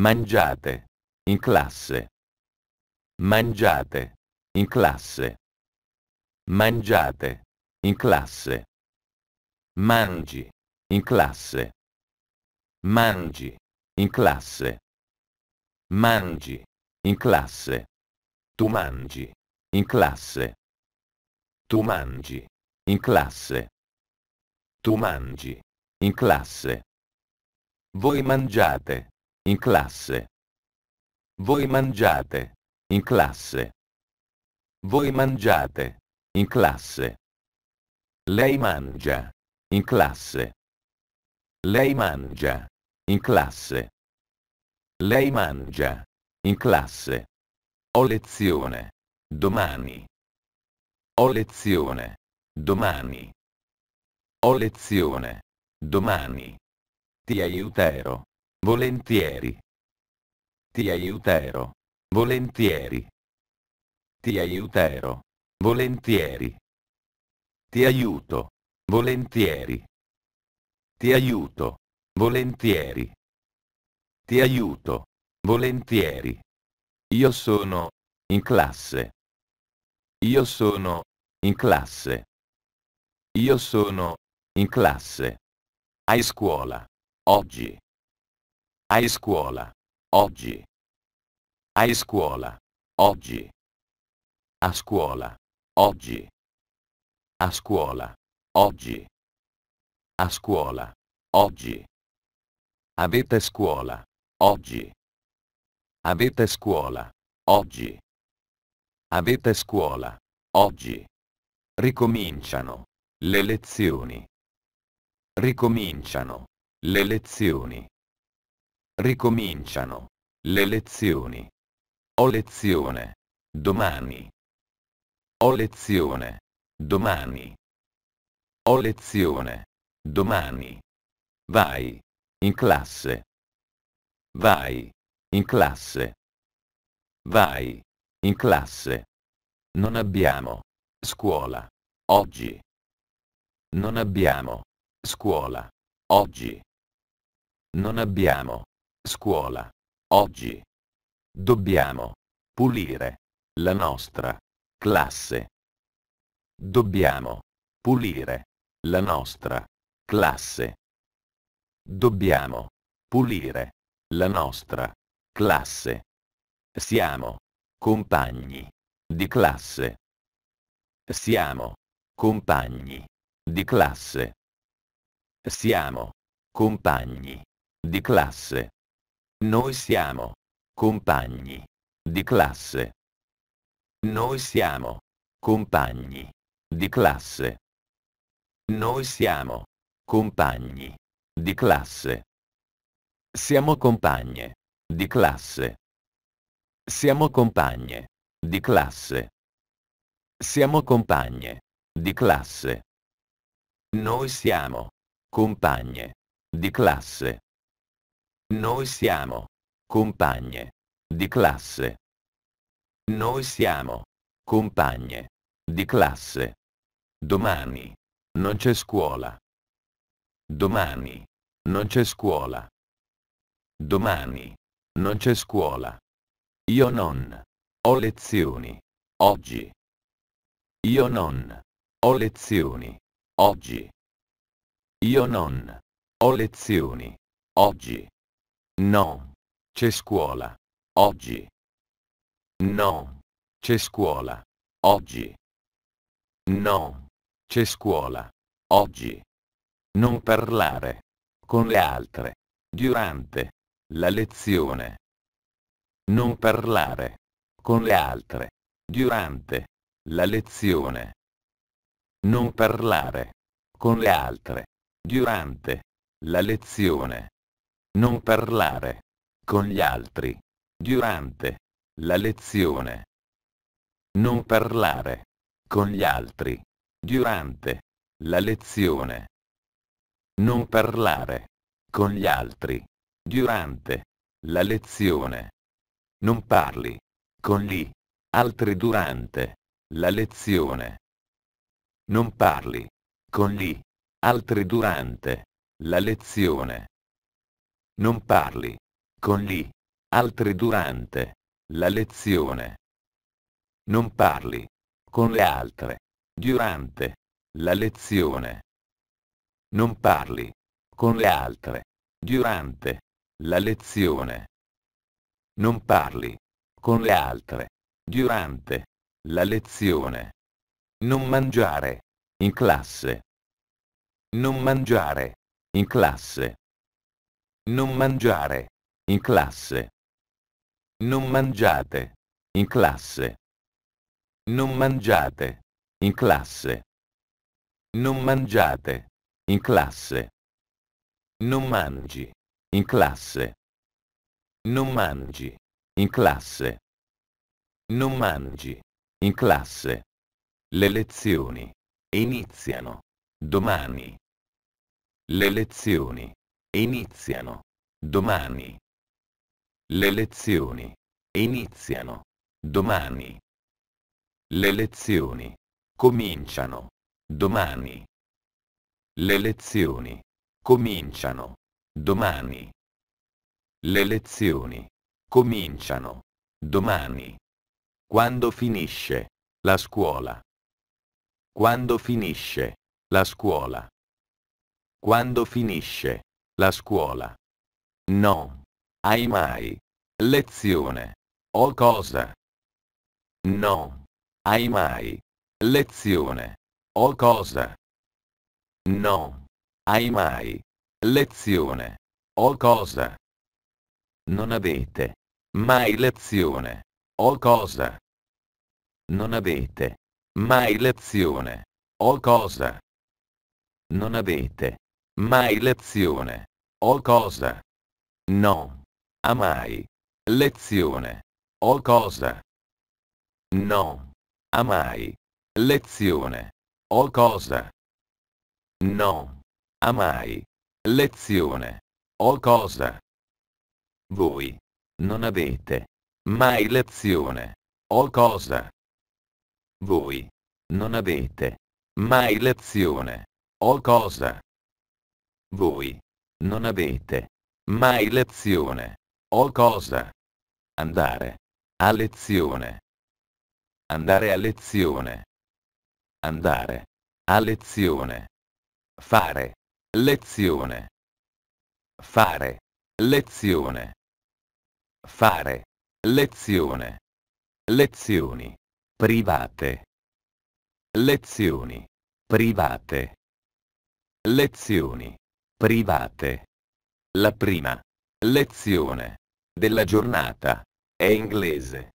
Mangiate. In classe. Mangiate. In classe. Mangiate. In classe. Mangi. In classe. Mangi. In classe. Mangi. In classe. Tu mangi. In classe. Tu mangi. In classe. Tu mangi. In classe. Voi mangiate in classe. Voi mangiate, in classe. Voi mangiate, in classe. Lei mangia, in classe. Lei mangia, in classe. Lei mangia, in classe. Ho lezione, domani. Ho lezione, domani. Ho lezione, domani. Ti aiuterò. Volentieri. Ti aiuterò. Volentieri. Ti aiuterò. Volentieri. Ti aiuto. Volentieri. Ti aiuto. Volentieri. Ti aiuto. Volentieri. Io sono in classe. Io sono in classe. Io sono in classe. Hai scuola. Oggi. Hai scuola. Oggi. Hai scuola. Oggi. A scuola. Oggi. A scuola. Oggi. A scuola. Oggi. Avete scuola. Oggi. Avete scuola. Oggi. Avete scuola. Oggi. Ricominciano. Le lezioni. Ricominciano. Le lezioni. Ricominciano. Le lezioni. Ho lezione. Domani. Ho lezione. Domani. Ho lezione. Domani. Vai. In classe. Vai. In classe. Vai. In classe. Non abbiamo. Scuola. Oggi. Non abbiamo. Scuola. Oggi. Non abbiamo. Scuola. Oggi. Dobbiamo. Pulire. La nostra. Classe. Dobbiamo. Pulire. La nostra. Classe. Dobbiamo. Pulire. La nostra. Classe. Siamo. Compagni. Di classe. Siamo. Compagni. Di classe. Siamo. Compagni. Di classe. Noi siamo compagni di classe. Noi siamo compagni di classe. Noi siamo compagni di classe. Siamo compagne di classe. Siamo compagne di classe. Siamo compagne di classe. Noi siamo compagne di classe. Noi siamo compagne di classe. Noi siamo compagne di classe. Domani non c'è scuola. Domani non c'è scuola. Domani non c'è scuola. Io non ho lezioni oggi. Io non ho lezioni oggi. Io non ho lezioni oggi. No. C'è scuola. Oggi. No. C'è scuola. Oggi. No. C'è scuola. Oggi. Non parlare. Con le altre. Durante. La lezione. Non parlare. Con le altre. Durante. La lezione. Non parlare. Con le altre. Durante. La lezione. Non parlare. Con gli altri. Durante. La lezione. Non parlare. Con gli altri. Durante. La lezione. Non parlare. Con gli altri. Durante. La lezione. Non parli. Con gli altri durante. La lezione. Non parli. Con gli altri durante. La lezione. Non parli. Con gli. Altri durante. La lezione. Non parli. Con le altre. Durante. La lezione. Non parli. Con le altre. Durante. La lezione. Non parli. Con le altre. Durante. La lezione. Non mangiare. In classe. Non mangiare. In classe. Non mangiare. In classe. Non mangiate. In classe. Non mangiate. In classe. Non mangiate. In classe. Non mangi. In classe. Non mangi. In classe. Non mangi. In classe. Le lezioni iniziano domani. Le lezioni Iniziano. Domani. Le lezioni. Iniziano. Domani. Le lezioni. Cominciano. Domani. Le lezioni. Cominciano. Domani. Le lezioni. Cominciano. Domani. Quando finisce. La scuola. Quando finisce. La scuola. Quando finisce. La scuola. No. Hai mai. Lezione. O cosa? No. Hai mai. Lezione. O cosa? No. Hai mai. Lezione. O cosa? Non avete. Mai lezione. O cosa? Non avete. Mai lezione. O cosa? Non avete. Mai lezione. O cosa? No. Amai. Lezione. O cosa? No. Amai. Lezione. O cosa? No. Amai. Lezione. O cosa? Voi. Non avete. Mai lezione. O cosa? Voi. Non avete. Mai lezione. O cosa? Voi. Non avete mai lezione. O cosa? Andare a lezione. Andare a lezione. Andare a lezione. Fare lezione. Fare lezione. Fare lezione. Lezioni private. Lezioni private. Lezioni private. La prima lezione della giornata è inglese.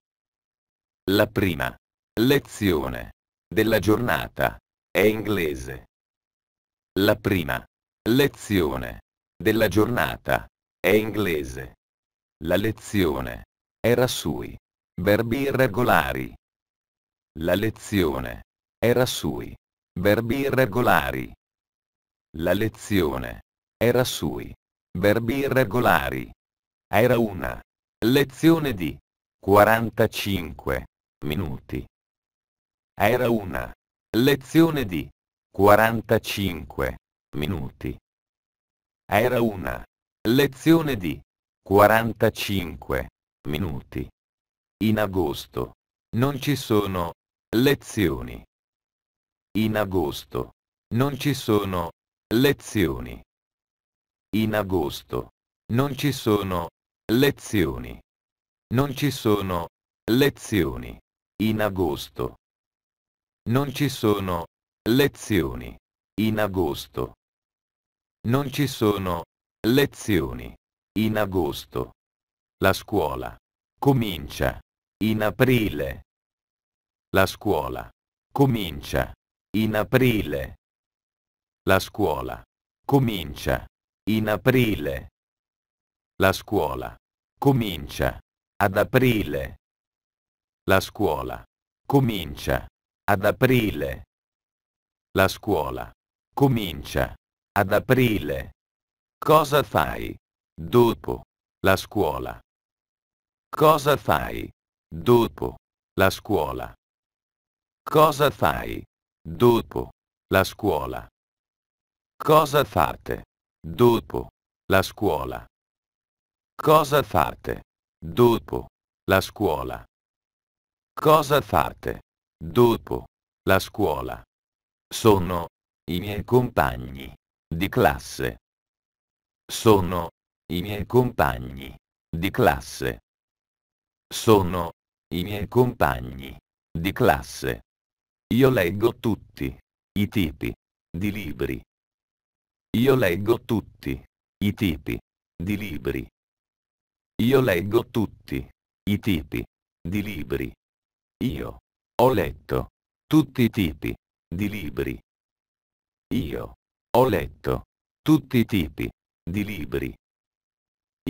La prima lezione della giornata è inglese. La prima lezione della giornata è inglese. La lezione era sui verbi irregolari. La lezione era sui verbi irregolari. La lezione era sui. Verbi irregolari. Era una. Lezione di. 45. Minuti. Era una. Lezione di. 45. Minuti. Era una. Lezione di. 45. Minuti. In agosto. Non ci sono. Lezioni. In agosto. Non ci sono. Lezioni. In agosto. Non ci sono lezioni. Non ci sono lezioni. In agosto. Non ci sono lezioni. In agosto. Non ci sono lezioni. In agosto. La scuola. Comincia. In aprile. La scuola. Comincia. In aprile. La scuola. Comincia. In aprile. La scuola. Comincia. Ad aprile. La scuola. Comincia. Ad aprile. La scuola. Comincia. Ad aprile. Cosa fai? Dopo. La scuola. Cosa fai? Dopo. La scuola. Cosa fai? Dopo. La scuola. Cosa fate? Dopo. La scuola. Cosa fate? Dopo. La scuola. Cosa fate? Dopo. La scuola. Sono. I miei compagni. Di classe. Sono. I miei compagni. Di classe. Sono. I miei compagni. Di classe. Io leggo tutti. I tipi. Di libri. Io leggo tutti. I tipi. Di libri. Io leggo tutti. I tipi. Di libri. Io. Ho letto. Tutti i tipi. Di libri. Io. Ho letto. Tutti i tipi. Di libri.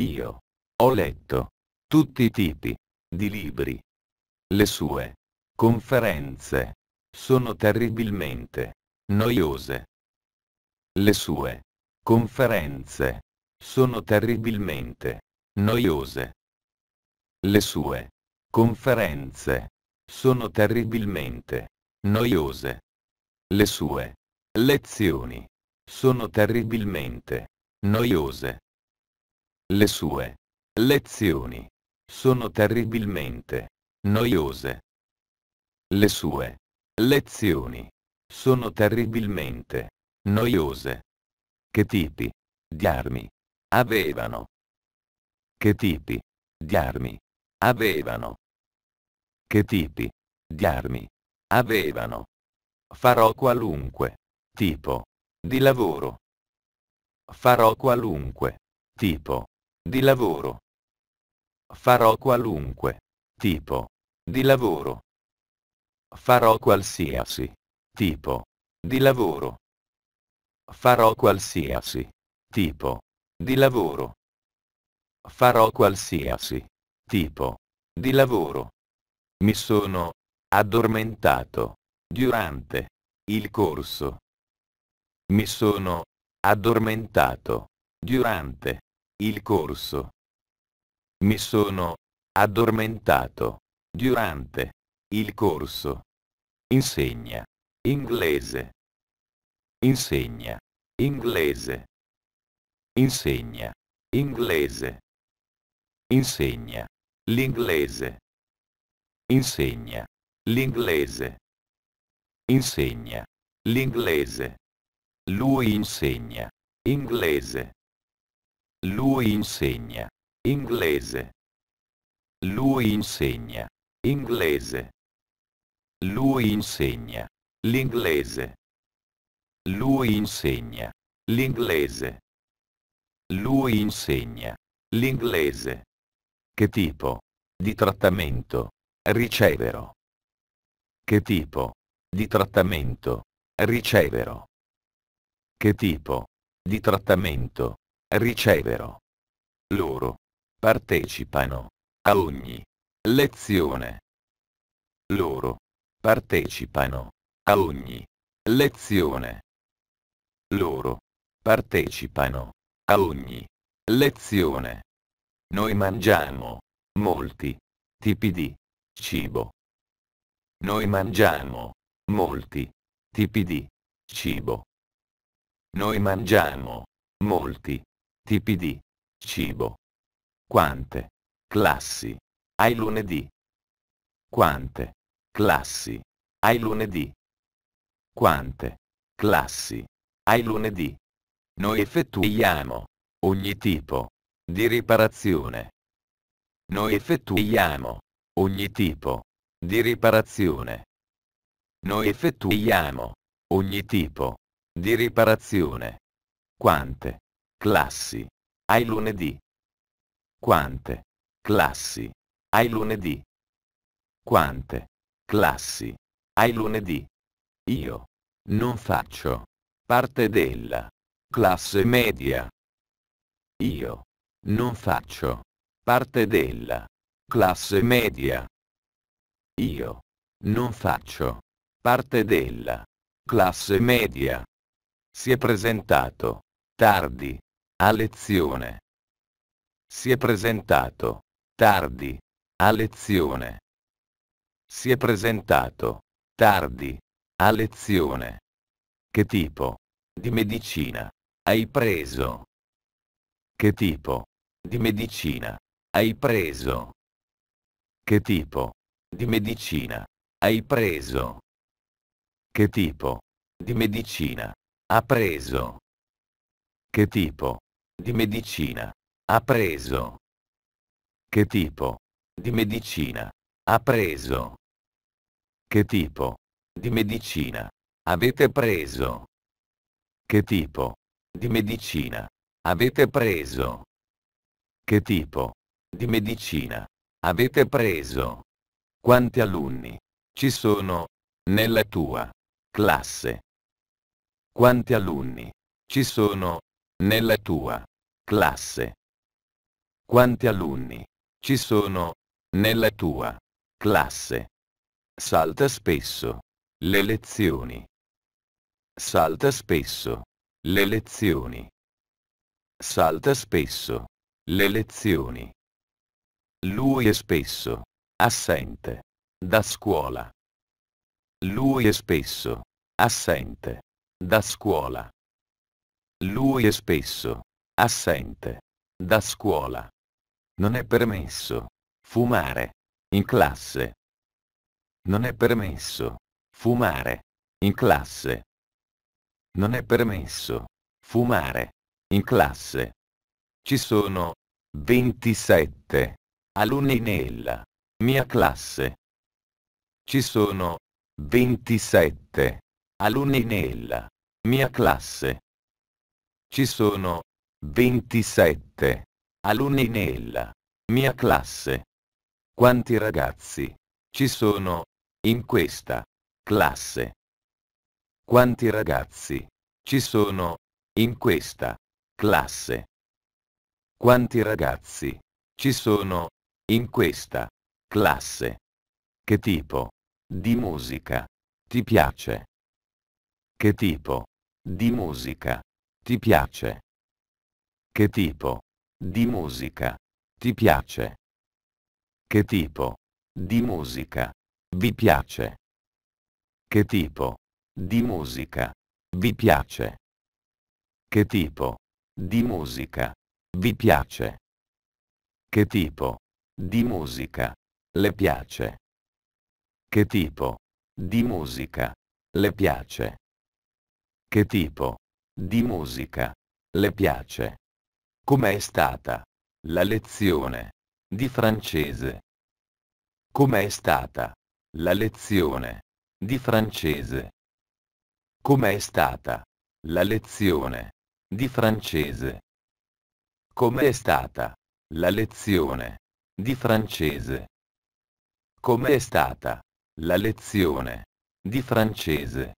Io. Ho letto. Tutti i tipi. Di libri. Le sue. Conferenze. Sono terribilmente. Noiose. Le sue conferenze sono terribilmente noiose. Le sue conferenze sono terribilmente noiose. Le sue lezioni sono terribilmente noiose. Le sue lezioni sono terribilmente noiose. Le sue lezioni sono terribilmente noiose. Noiose. Che tipi di armi avevano? Che tipi di armi avevano? Che tipi di armi avevano? Farò qualunque tipo di lavoro. Farò qualunque tipo di lavoro. Farò qualunque tipo di lavoro. Farò qualsiasi tipo di lavoro. Farò qualsiasi tipo di lavoro. Farò qualsiasi tipo di lavoro. Mi sono addormentato durante il corso. Mi sono addormentato durante il corso. Mi sono addormentato durante il corso. Insegna inglese. Insegna. Inglese. Insegna. Inglese. Insegna. L'inglese. Insegna. L'inglese. Insegna. L'inglese. Lui insegna. Inglese. Lui insegna. Inglese. Lui insegna. Inglese. Lui insegna. L'inglese. Lui insegna l'inglese. Lui insegna l'inglese. Che tipo di trattamento riceverò? Che tipo di trattamento riceverò? Che tipo di trattamento riceverò? Loro partecipano a ogni lezione. Loro partecipano a ogni lezione. Loro partecipano a ogni lezione. Noi mangiamo molti tipi di cibo. Noi mangiamo molti tipi di cibo. Noi mangiamo molti tipi di cibo. Quante classi hai lunedì? Quante classi hai lunedì? Quante classi ai lunedì. Noi effettuiamo ogni tipo di riparazione. Noi effettuiamo ogni tipo di riparazione. Noi effettuiamo ogni tipo di riparazione. Quante classi ai lunedì? Quante classi ai lunedì? Quante classi ai lunedì? Io non faccio parte della classe media. Io non faccio parte della classe media. Io non faccio parte della classe media. Si è presentato tardi a lezione. Si è presentato tardi a lezione. Si è presentato tardi a lezione. Che tipo di medicina hai preso? Che tipo di medicina hai preso? Che tipo di medicina hai preso? Che tipo di medicina ha preso? Che tipo di medicina ha preso? Che tipo di medicina ha preso? Che tipo di medicina avete preso? Che tipo di medicina avete preso? Che tipo di medicina avete preso? Quanti alunni ci sono nella tua classe? Quanti alunni ci sono nella tua classe? Quanti alunni ci sono nella tua classe? Salta spesso le lezioni. Salta spesso. Le lezioni. Salta spesso. Le lezioni. Lui è spesso. Assente. Da scuola. Lui è spesso. Assente. Da scuola. Lui è spesso. Assente. Da scuola. Non è permesso. Fumare. In classe. Non è permesso. Fumare. In classe. Non è permesso. Fumare. In classe. Ci sono 27 alunni nella mia classe. Ci sono 27 alunni nella mia classe. Ci sono 27 alunni nella mia classe. Quanti ragazzi ci sono in questa classe? Quanti ragazzi ci sono in questa classe? Quanti ragazzi ci sono in questa classe? Che tipo di musica ti piace? Che tipo di musica ti piace? Che tipo di musica ti piace? Che tipo di musica vi piace? Che tipo di musica vi piace? Che tipo di musica vi piace? Che tipo di musica le piace? Che tipo di musica le piace? Che tipo di musica le piace? Com'è stata la lezione di francese? Com'è stata la lezione di francese? Com'è stata? La lezione. Di francese. Com'è stata? La lezione. Di francese. Com'è stata? La lezione. Di francese.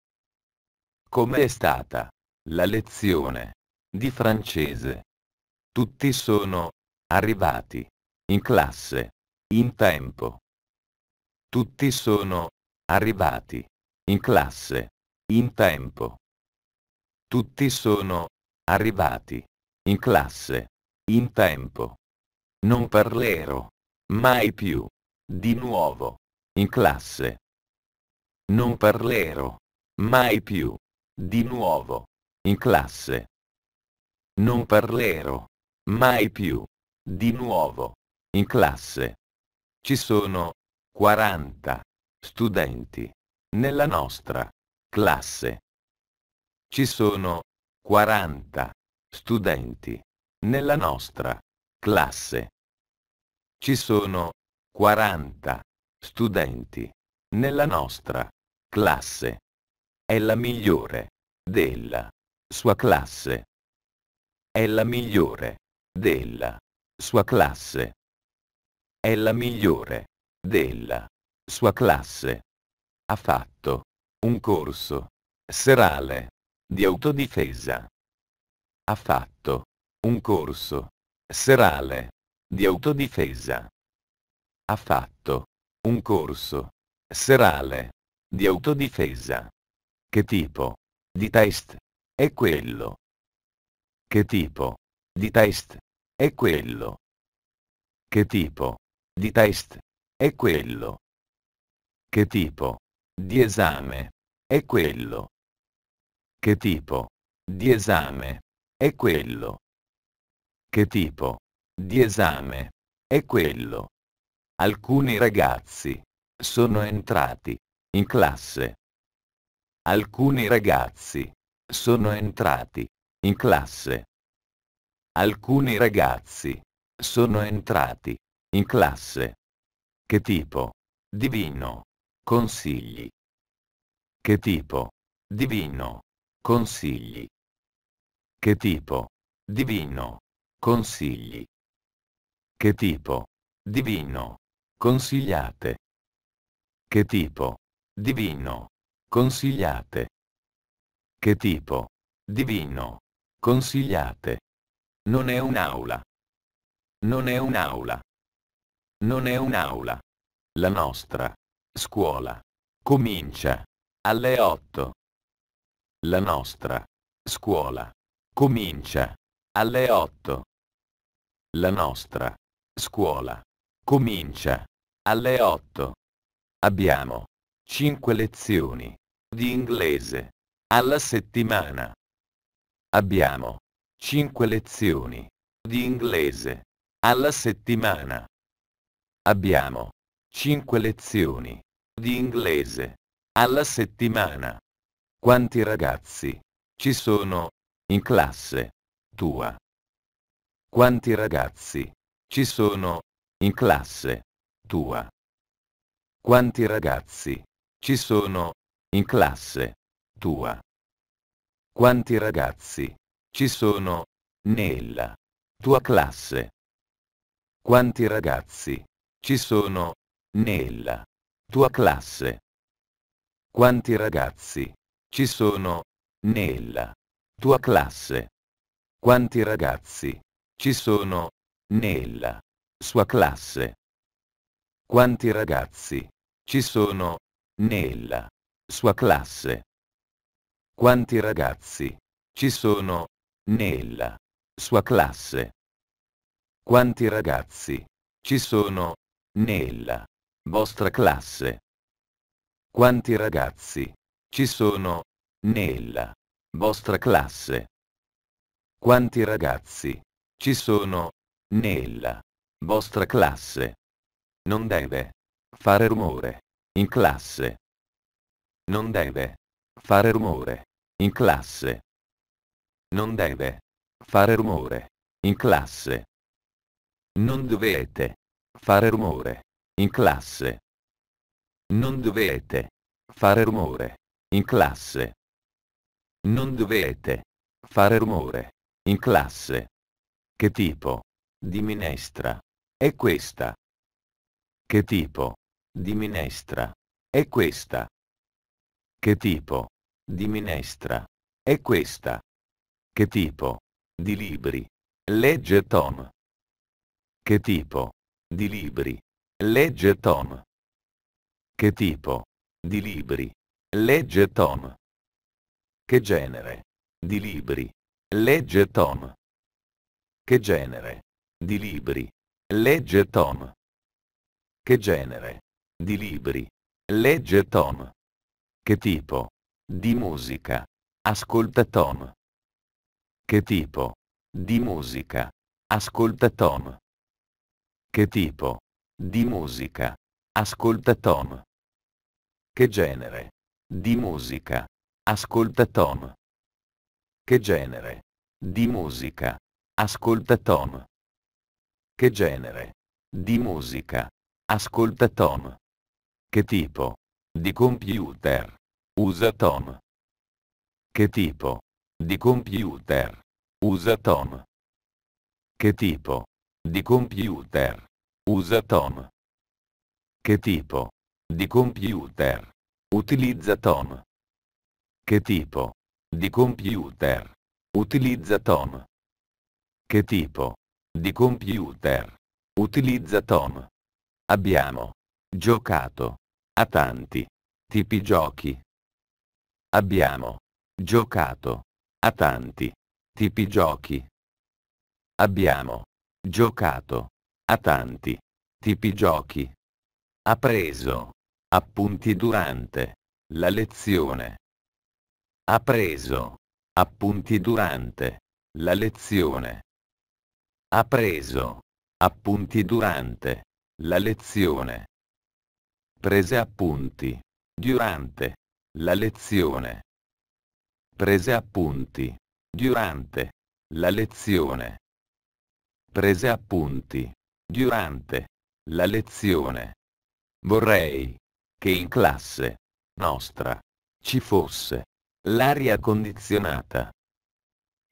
Com'è stata? La lezione. Di francese. Tutti sono arrivati. In classe. In tempo. Tutti sono arrivati. In classe in tempo. Tutti sono arrivati in classe in tempo. Non parlerò mai più di nuovo in classe. Non parlerò mai più di nuovo in classe. Non parlerò mai più di nuovo in classe. Ci sono 40 studenti nella nostra Classe. Ci sono 40 studenti nella nostra classe. Ci sono 40 studenti nella nostra classe. È la migliore della sua classe. È la migliore della sua classe. È la migliore della sua classe. Ha fatto un corso. Serale. Di autodifesa. Ha fatto. Un corso. Serale. Di autodifesa. Ha fatto. Un corso. Serale. Di autodifesa. Che tipo? Di test. È quello. Che tipo? Di test. È quello. Che tipo? Di test. È quello. Che tipo? di esame è quello? Che tipo di esame è quello? Che tipo di esame è quello? Alcuni ragazzi sono entrati in classe. Alcuni ragazzi sono entrati in classe. Alcuni ragazzi sono entrati in classe. Che tipo di vino Consigli. Che tipo? Divino. Consigli. Che tipo? Divino. Consigli. Che tipo? Divino. Consigliate. Che tipo? Divino. Consigliate. Che tipo? Divino. Consigliate. Non è un'aula. Non è un'aula. Non è un'aula. La nostra. Scuola. Comincia. Alle 8. La nostra. Scuola. Comincia. Alle 8. La nostra. Scuola. Comincia. Alle 8. Abbiamo 5 lezioni di inglese alla settimana. Abbiamo 5 lezioni di inglese alla settimana. Abbiamo 5 lezioni di inglese. Alla settimana. Quanti ragazzi ci sono in classe tua? Quanti ragazzi ci sono in classe tua? Quanti ragazzi ci sono in classe tua? Quanti ragazzi ci sono nella tua classe? Quanti ragazzi ci sono nella tua classe. Quanti ragazzi ci sono nella tua classe? Quanti ragazzi ci sono nella sua classe? Quanti ragazzi ci sono nella sua classe? Quanti ragazzi ci sono nella sua classe? Quanti ragazzi ci sono nella vostra classe. Quanti ragazzi ci sono nella vostra classe? Quanti ragazzi ci sono nella vostra classe? Non deve fare rumore in classe. Non deve fare rumore in classe. Non deve fare rumore in classe. Non dovete fare rumore in classe. Non dovete fare rumore. In classe. Non dovete fare rumore. In classe. Che tipo di minestra è questa? Che tipo di minestra è questa? Che tipo di minestra è questa? Che tipo di libri legge Tom? Che tipo di libri Legge Tom. Che tipo? Di libri. Legge Tom. Che genere? Di libri. Legge Tom. Che genere? Di libri. Legge Tom. Che genere? Di libri. Legge Tom. Che tipo? Di musica. Ascolta Tom. Che tipo? Di musica. Ascolta Tom. Che tipo? Di musica. Ascolta Tom. Che genere? Di musica. Ascolta Tom. Che genere? Di musica. Ascolta Tom. Che genere? Di musica. Ascolta Tom. Che tipo? Di computer. Usa Tom. Che tipo? Di computer. Usa Tom. Che tipo? Di computer. Usa Tom. Che tipo di computer utilizza Tom? Che tipo di computer utilizza Tom? Che tipo di computer utilizza Tom? Abbiamo giocato a tanti tipi giochi. Abbiamo giocato a tanti tipi giochi. Abbiamo giocato a tanti tipi giochi. Ha preso appunti durante la lezione. Ha preso appunti durante la lezione. Ha preso appunti durante la lezione. Prese appunti durante la lezione. Prese appunti durante la lezione. Prese appunti Durante la lezione. Vorrei che in classe nostra ci fosse l'aria condizionata.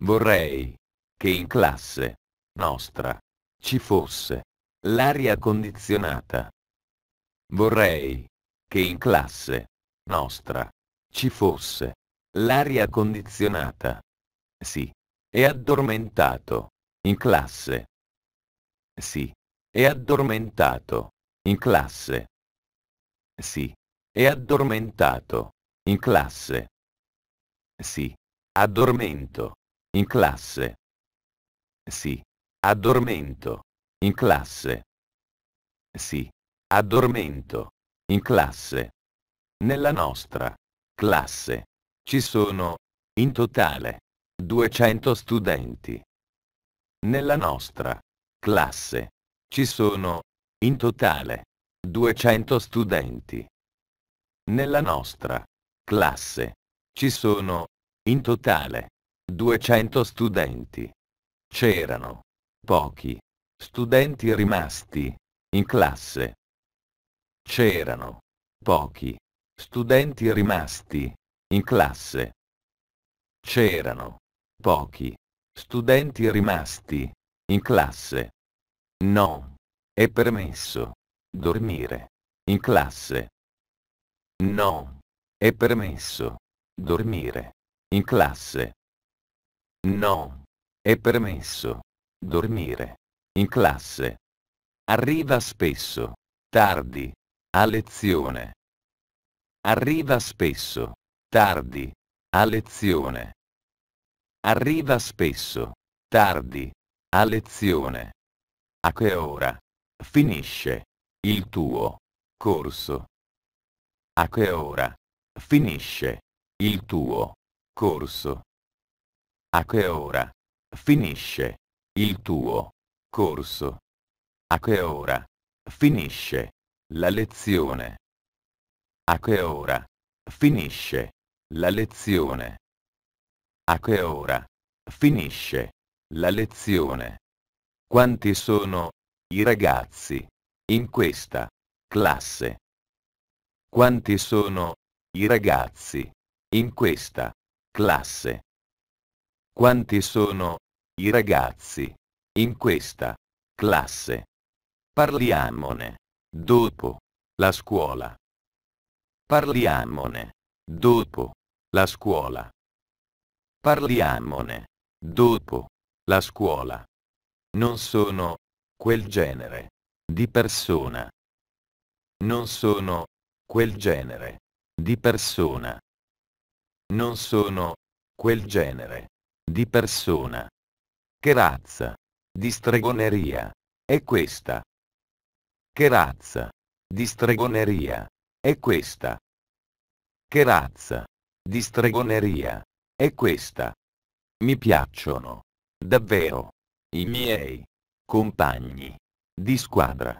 Vorrei che in classe nostra ci fosse l'aria condizionata. Vorrei che in classe nostra ci fosse l'aria condizionata. Sì, è addormentato in classe. Sì. È addormentato. In classe. Sì. È addormentato. In classe. Sì. Addormento. In classe. Sì. Addormento. In classe. Sì. Addormento. In classe. Nella nostra classe ci sono, in totale, 200 studenti. Nella nostra classe ci sono, in totale, 200 studenti. Nella nostra classe ci sono, in totale, 200 studenti. C'erano pochi studenti rimasti in classe. C'erano pochi studenti rimasti in classe. C'erano pochi studenti rimasti in classe. No. È permesso. Dormire. In classe. No. È permesso. Dormire. In classe. No. È permesso. Dormire. In classe. Arriva spesso. Tardi. A lezione. Arriva spesso. Tardi. A lezione. Arriva spesso. Tardi. A lezione. A che ora? Finisce. Il tuo. Corso. A che ora? Finisce. Il tuo. Corso. A che ora? Finisce. Il tuo. Corso. A che ora? Finisce. La lezione. A che ora? Finisce. La lezione. A che ora? Finisce. La lezione. Quanti sono i ragazzi in questa classe? Quanti sono i ragazzi in questa classe? Quanti sono i ragazzi in questa classe? Parliamone dopo la scuola. Parliamone dopo la scuola. Parliamone dopo la scuola. Non sono quel genere di persona. Non sono quel genere di persona. Non sono quel genere di persona. Che razza di stregoneria è questa? Che razza di stregoneria è questa? Che razza di stregoneria è questa? Mi piacciono. Davvero i miei compagni di squadra.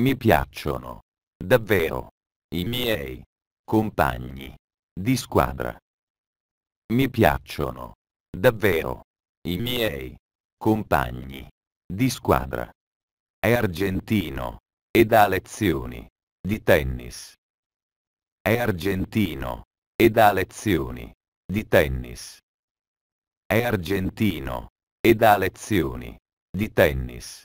Mi piacciono davvero i miei compagni di squadra. Mi piacciono davvero i miei compagni di squadra. È argentino e dà lezioni di tennis. È argentino e dà lezioni di tennis. È argentino e dà lezioni di tennis.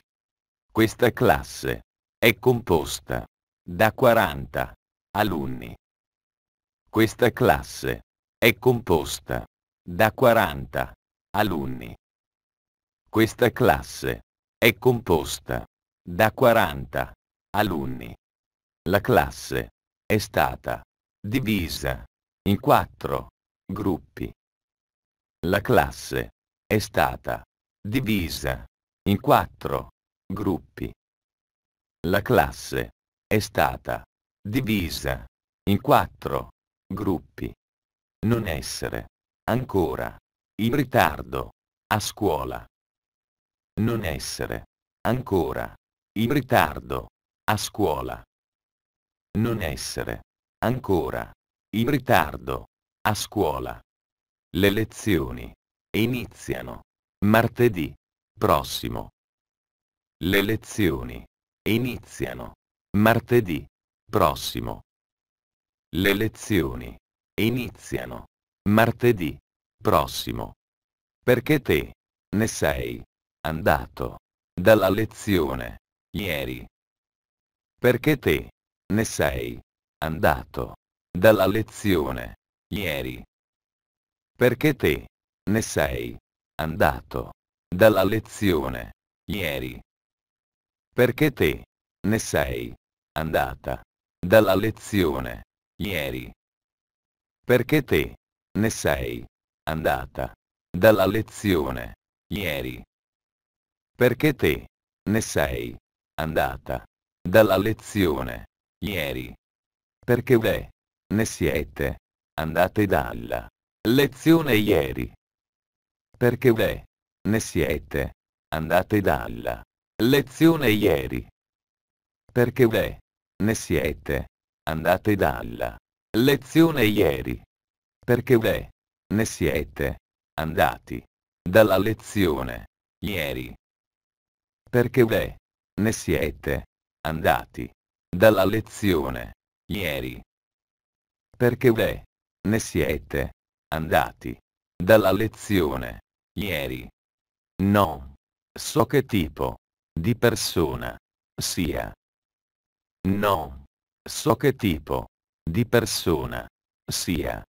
Questa classe è composta da 40 alunni. Questa classe è composta da 40 alunni. Questa classe è composta da 40 alunni. La classe è stata divisa in quattro gruppi. La classe è stata divisa in quattro gruppi. La classe è stata divisa in quattro gruppi. Non essere ancora in ritardo a scuola. Non essere ancora in ritardo a scuola. Non essere ancora in ritardo a scuola. Le lezioni Iniziano. Martedì. Prossimo. Le lezioni. Iniziano. Martedì. Prossimo. Le lezioni. Iniziano. Martedì. Prossimo. Perché te. Ne sei. Andato. Dalla lezione. Ieri. Perché te. Ne sei. Andato. Dalla lezione. Ieri. Perché te ne sei andato dalla lezione ieri. Perché te ne sei andata dalla lezione ieri. Perché te ne sei andata dalla lezione ieri. Perché te ne sei andata dalla lezione ieri. Perché ve ne siete andate dalla lezione ieri. Perché ve ne siete andate dalla lezione ieri? Perché ve ne siete andate dalla lezione ieri? Perché ve ne siete andati dalla lezione ieri? Perché ve ne siete andati dalla lezione ieri? Perché ve ne siete andati dalla lezione ieri? Ieri. No. So che tipo. Di persona. Sia. No. So che tipo. Di persona. Sia.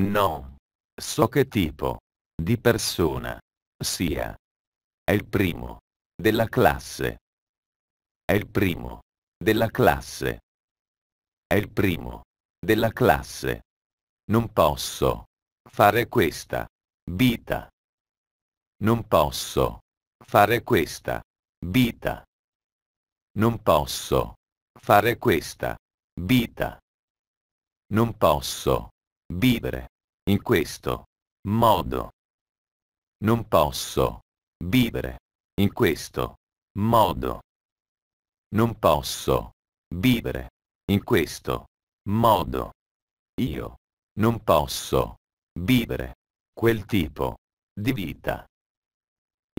No. So che tipo. Di persona. Sia. È il primo. Della classe. È il primo. Della classe. È il primo. Della classe. Non posso. Fare questa vita. Non posso fare questa vita. Non posso fare questa vita. Non posso vivere in questo modo. Non posso vivere in questo modo. Non posso vivere in questo modo. Io non posso vivere quel tipo di vita.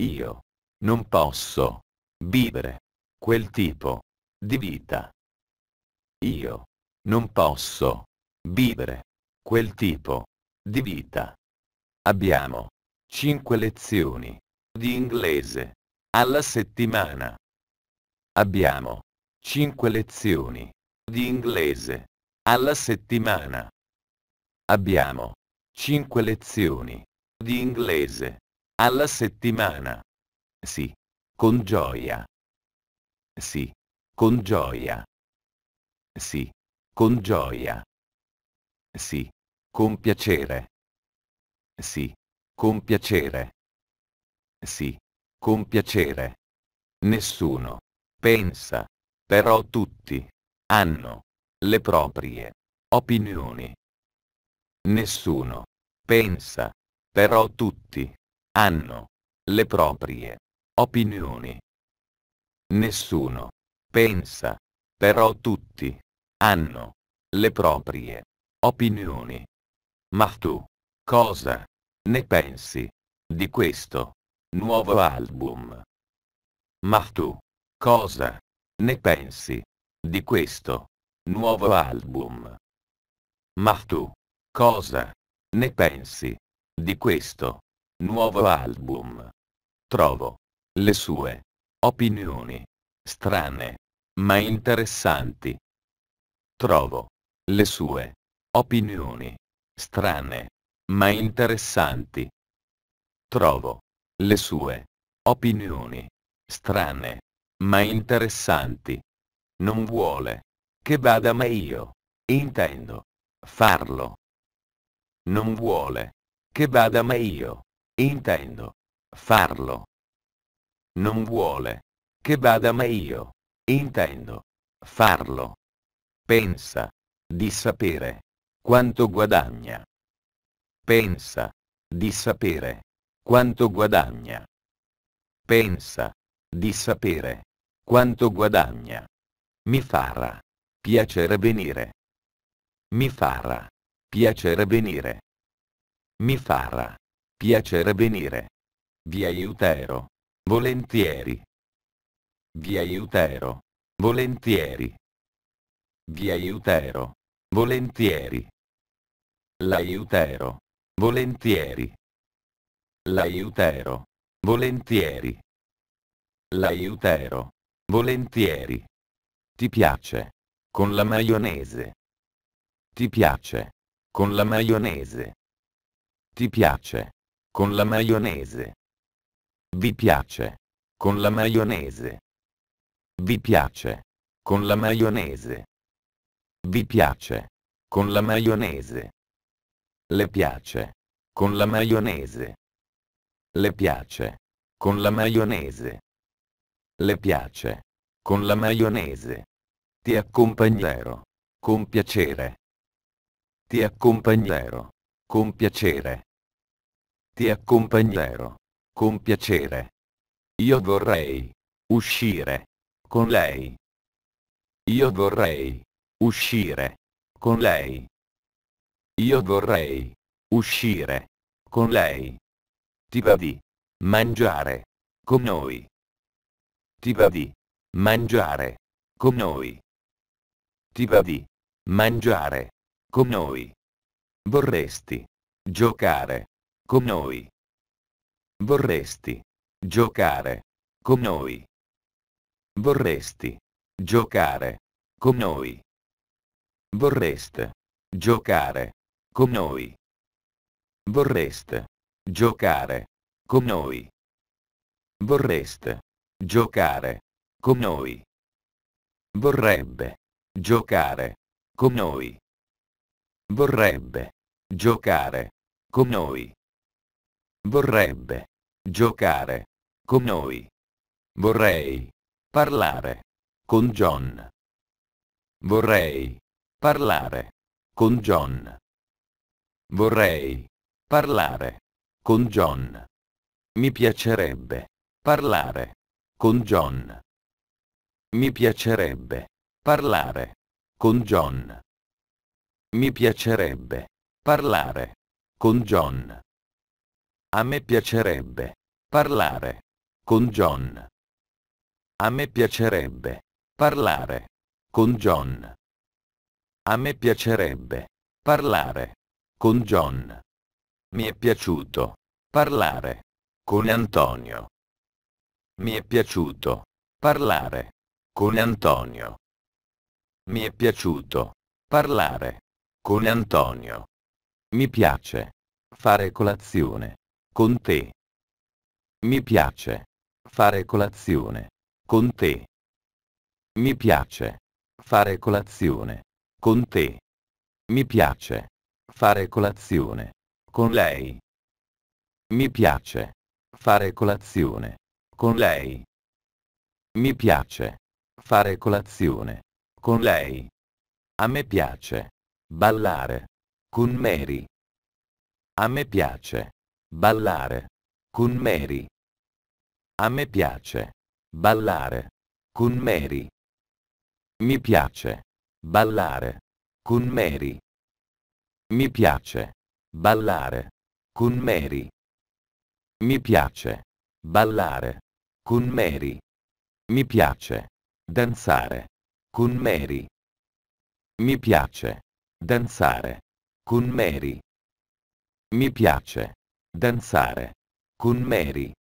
Io non posso vivere quel tipo di vita. Io non posso vivere quel tipo di vita. Abbiamo 5 lezioni di inglese alla settimana. Abbiamo 5 lezioni di inglese alla settimana. Abbiamo 5 lezioni. Di inglese. Alla settimana. Sì. Con gioia. Sì. Con gioia. Sì. Con gioia. Sì. Con piacere. Sì. Con piacere. Sì. Con piacere. Nessuno. Pensa. Però tutti. Hanno. Le proprie. Opinioni. Nessuno pensa. Però tutti hanno le proprie opinioni. Nessuno pensa. Però tutti hanno le proprie opinioni. Ma tu cosa ne pensi di questo nuovo album? Ma tu cosa ne pensi di questo nuovo album? Ma tu cosa ne pensi? Di questo nuovo album. Trovo le sue opinioni strane, ma interessanti. Trovo le sue opinioni strane, ma interessanti. Trovo le sue opinioni strane, ma interessanti. Non vuole che vada ma io intendo farlo. Non vuole. Che vada ma io. Intendo. Farlo. Non vuole. Che vada ma io. Intendo. Farlo. Pensa. Di sapere. Quanto guadagna. Pensa. Di sapere. Quanto guadagna. Pensa. Di sapere. Quanto guadagna. Mi farà. Piacere venire. Mi farà. Piacere venire. Mi farà. Piacere venire. Vi aiuterò. Volentieri. Vi aiuterò. Volentieri. Vi aiuterò. Volentieri. L'aiuterò. Volentieri. L'aiuterò. Volentieri. L'aiuterò. Volentieri. Ti piace. Con la maionese. Ti piace. Con la maionese. Ti piace. Con la maionese. Vi piace. Con la maionese. Vi piace. Con la maionese. Vi piace. Con la maionese. Le piace. Con la maionese. Le piace. Con la maionese. Le piace. Con la maionese. Ti accompagnerò. Con piacere. Ti accompagnerò. Con piacere. Ti accompagnerò. Con piacere. Io vorrei uscire con lei. Io vorrei uscire con lei. Io vorrei uscire con lei. Ti va di mangiare con noi. Ti va di mangiare con noi. Ti va di mangiare con noi? Vorresti giocare con noi? Vorresti giocare con noi? Vorresti giocare con noi? Vorreste giocare con noi? Vorreste giocare con noi? Vorreste giocare con noi? Vorrebbe giocare con noi? Vorrebbe. Giocare. Con noi. Vorrebbe. Giocare. Con noi. Vorrei. Parlare. Con John. Vorrei. Parlare. Con John. Vorrei. Parlare. Con John. Mi piacerebbe. Parlare. Con John. Mi piacerebbe. Parlare. Con John. Mi piacerebbe parlare con John. A me piacerebbe parlare con John. A me piacerebbe parlare con John. A me piacerebbe parlare con John. Mi è piaciuto parlare con Antonio. Mi è piaciuto parlare con Antonio. Mi è piaciuto parlare con Antonio. Mi piace. Fare colazione. Con te. Mi piace. Fare colazione. Con te. Mi piace. Fare colazione. Con te. Mi piace. Fare colazione. Con lei. Mi piace. Fare colazione. Con lei. Mi piace. Fare colazione. Con lei. A me piace. Ballare. Con Mary. A me piace. Ballare. Con Mary. A me piace. Ballare. Con Mary. Mi piace. Ballare. Con Mary. Mi piace. Ballare. Con Mary. Mi piace. Ballare. Con Mary. Mi piace. Danzare. Con Mary. Mi piace. Danzare. Con Mary. Mi piace. Danzare. Con Mary.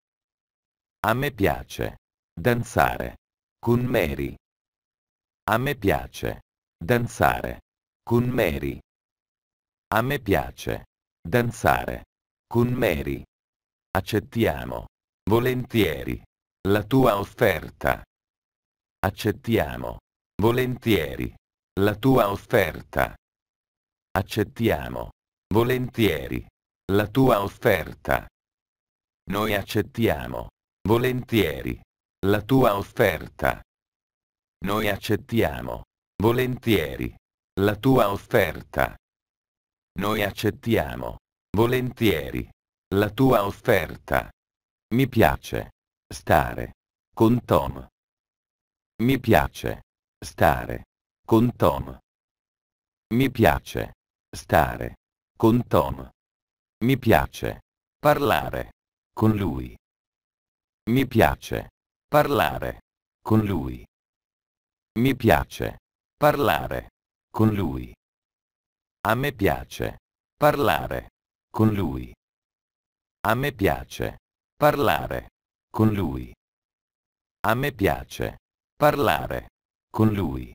A me piace. Danzare. Con Mary. A me piace. Danzare. Con Mary. A me piace. Danzare. Con Mary. Accettiamo. Volentieri. La tua offerta. Accettiamo. Volentieri. La tua offerta. Accettiamo. Volentieri. La tua offerta. Noi accettiamo. Volentieri. La tua offerta. Noi accettiamo. Volentieri. La tua offerta. Noi accettiamo. Volentieri. La tua offerta. Mi piace. Stare. Con Tom. Mi piace. Stare. Con Tom. Mi piace. Stare. Con Tom. Mi piace. Parlare. Con lui. Mi piace. Parlare. Con lui. Mi piace. Parlare. Con lui. A me piace. Parlare. Con lui. A me piace. Parlare. Con lui. A me piace. Parlare. Con lui.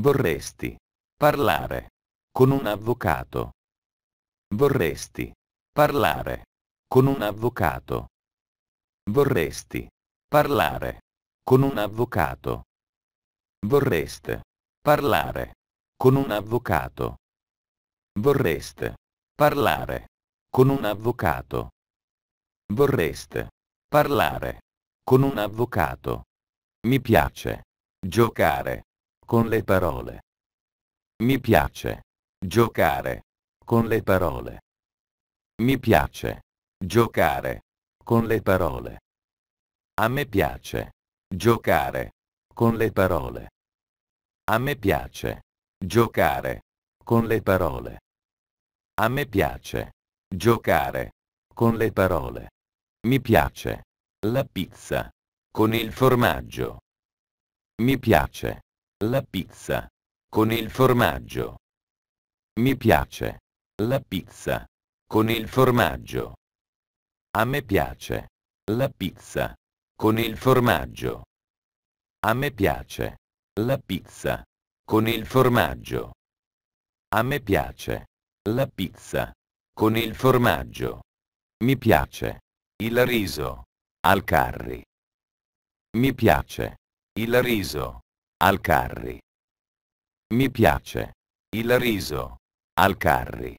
Vorresti. Parlare con un avvocato. Vorresti parlare con un avvocato. Vorresti parlare con un avvocato. Vorreste parlare con un avvocato. Vorreste parlare con un avvocato. Vorreste parlare con un avvocato. Mi piace giocare con le parole. Mi piace Giocare. Con le parole. Mi piace. Giocare. Con le parole. A me piace. Giocare. Con le parole. A me piace. Giocare. Con le parole. A me piace. Giocare. Con le parole. Mi piace. La pizza. Con il formaggio. Mi piace. La pizza. Con il formaggio. Mi piace. La pizza. Con il formaggio. A me piace. La pizza. Con il formaggio. A me piace. La pizza. Con il formaggio. A me piace. La pizza. Con il formaggio. Mi piace. Il riso. Al carri. Mi piace. Il riso. Al curry. Mi piace. Il riso. Al carri.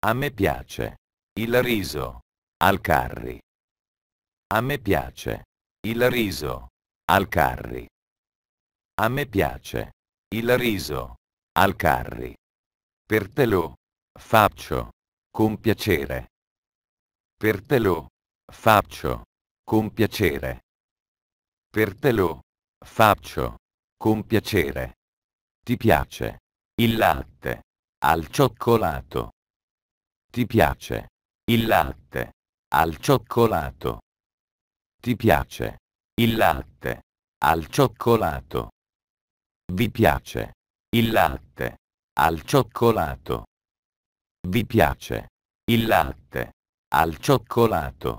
A me piace. Il riso. Al carri. A me piace. Il riso. Al carri. A me piace. Il riso. Alcarri. Per te lo faccio con piacere. Per te lo faccio con piacere. Per te lo faccio con piacere. Ti piace il latte. Al cioccolato. Ti piace. Il latte. Al cioccolato. Ti piace. Il latte. Al cioccolato. Vi piace. Il latte. Al cioccolato. Vi piace. Il latte. Al cioccolato.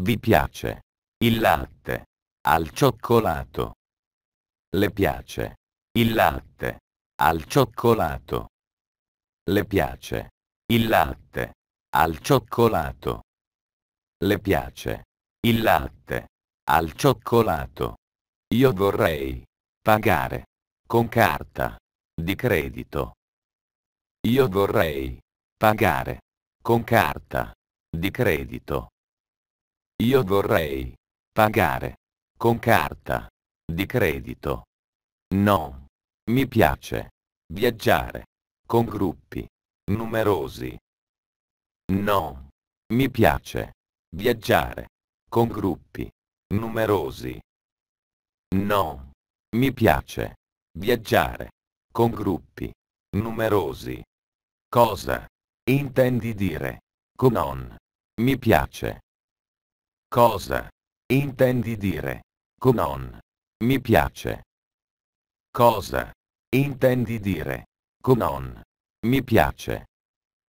Vi piace. Il latte. Al cioccolato. Le piace. Il latte. Al cioccolato. Le piace. Il latte. Al cioccolato. Le piace. Il latte. Al cioccolato. Io vorrei. Pagare. Con carta. Di credito. Io vorrei. Pagare. Con carta. Di credito. Io vorrei. Pagare. Con carta. Di credito. No. Mi piace. Viaggiare con gruppi numerosi. No. Mi piace viaggiare con gruppi numerosi. No. Mi piace viaggiare con gruppi numerosi. Cosa intendi dire con non? Mi piace. Cosa intendi dire con non? Mi piace. Cosa intendi dire come on. Mi piace.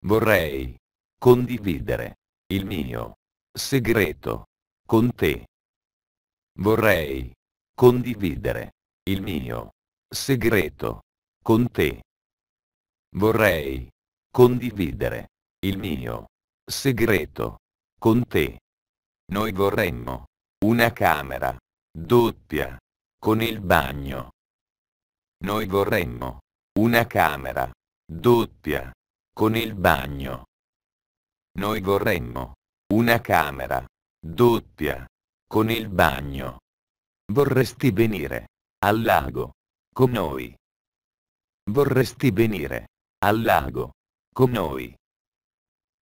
Vorrei condividere il mio segreto con te. Vorrei condividere il mio segreto con te. Vorrei condividere il mio segreto con te. Noi vorremmo una camera doppia con il bagno. Noi vorremmo una camera. Doppia. Con il bagno. Noi vorremmo. Una camera. Doppia. Con il bagno. Vorresti venire. Al lago. Con noi. Vorresti venire. Al lago. Con noi.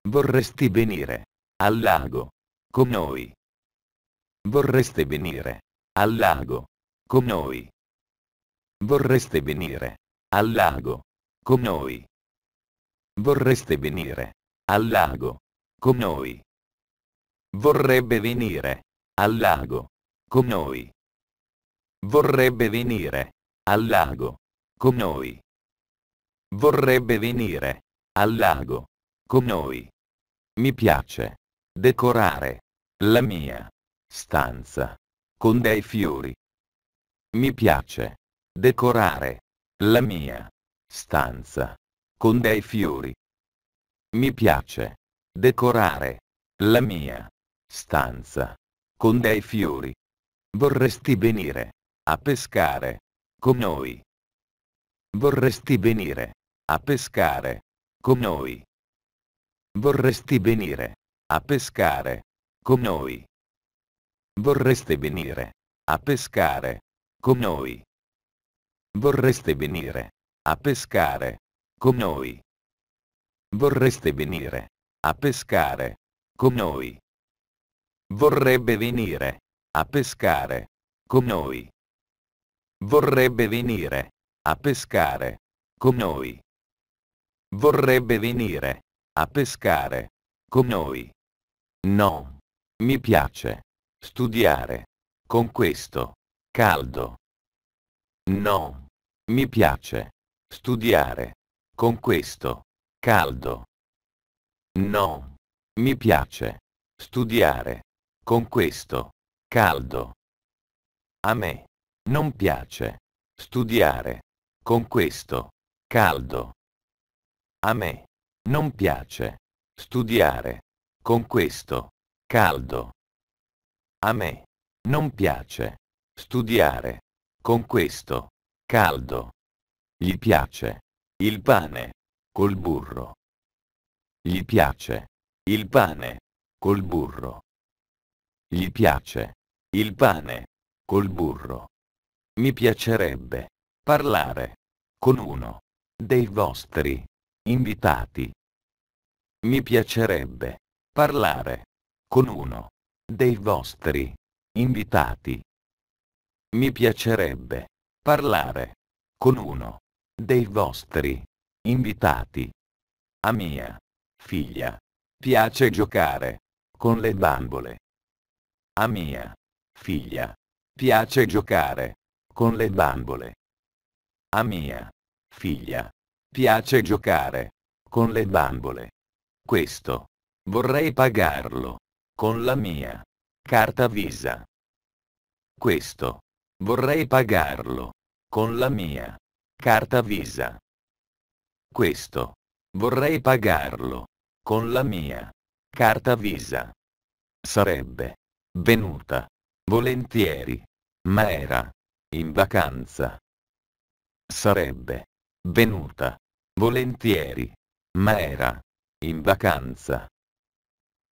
Vorresti venire. Al lago. Con noi. Vorreste venire. Al lago. Con noi. Vorreste venire. Al lago. Con noi. Vorreste venire. Al lago. Con noi. Vorrebbe venire. Al lago. Con noi. Vorrebbe venire. Al lago. Con noi. Vorrebbe venire. Al lago. Con noi. Mi piace. Decorare. La mia. Stanza. Con dei fiori. Mi piace. Decorare. La mia stanza. Con dei fiori. Mi piace decorare la mia stanza. Con dei fiori. Vorresti venire a pescare con noi? Vorresti venire a pescare con noi? Vorresti venire a pescare con noi? Vorreste venire a pescare con noi? Vorreste venire a pescare con noi? Vorreste venire a pescare con noi? Vorrebbe venire a pescare con noi? Vorrebbe venire a pescare con noi? Vorrebbe venire a pescare con noi? No. Mi piace studiare con questo caldo No. Mi piace. Studiare. Con questo. Caldo. No. Mi piace. Studiare. Con questo. Caldo. A me. Non piace. Studiare. Con questo. Caldo. A me. Non piace. Studiare. Con questo. Caldo. A me. Non piace. Studiare. Con questo. Caldo. Gli piace. Il pane. Col burro. Gli piace. Il pane. Col burro. Gli piace. Il pane. Col burro. Mi piacerebbe. Parlare. Con uno. Dei vostri. Invitati. Mi piacerebbe. Parlare. Con uno. Dei vostri. Invitati. Mi piacerebbe parlare con uno dei vostri invitati. A mia figlia piace giocare con le bambole. A mia figlia piace giocare con le bambole. A mia figlia piace giocare con le bambole. Questo vorrei pagarlo con la mia carta Visa. Questo Vorrei pagarlo. Con la mia. Carta Visa. Questo. Vorrei pagarlo. Con la mia. Carta Visa. Sarebbe. Venuta. Volentieri. Ma era. In vacanza. Sarebbe. Venuta. Volentieri. Ma era. In vacanza.